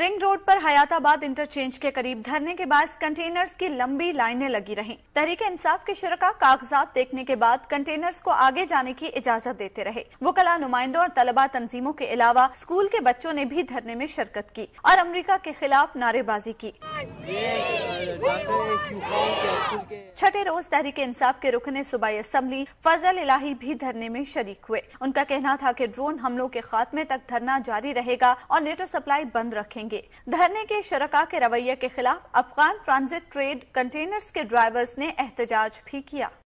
Ring road पर Hayatabad interchange के करीब धरने के बाद कंटेनर्स की लंबी लाइनें लगी रहीं। तहरीक इंसाफ के शुरा कागजात देखने के बाद कंटेनर्स को आगे जाने की इजाजत देते रहे वो कला नुमाइंदों और तलबा तंजीमों के अलावा स्कूल के बच्चों ने भी धरने में शिरकत की और अमरीका के खिलाफ नारेबाजी की छठे रोज तहरीक इंसाफ के रुकने सूबाई असम्बली फजल इलाही भी धरने में शरीक हुए उनका कहना था कि ड्रोन हमलों के खात्मे तक धरना जारी रहेगा और नेटो सप्लाई बंद रखेंगे धरने के शरका के रवैये के खिलाफ अफगान ट्रांजिट ट्रेड कंटेनर्स के ड्राइवर्स ने एहतजाज भी किया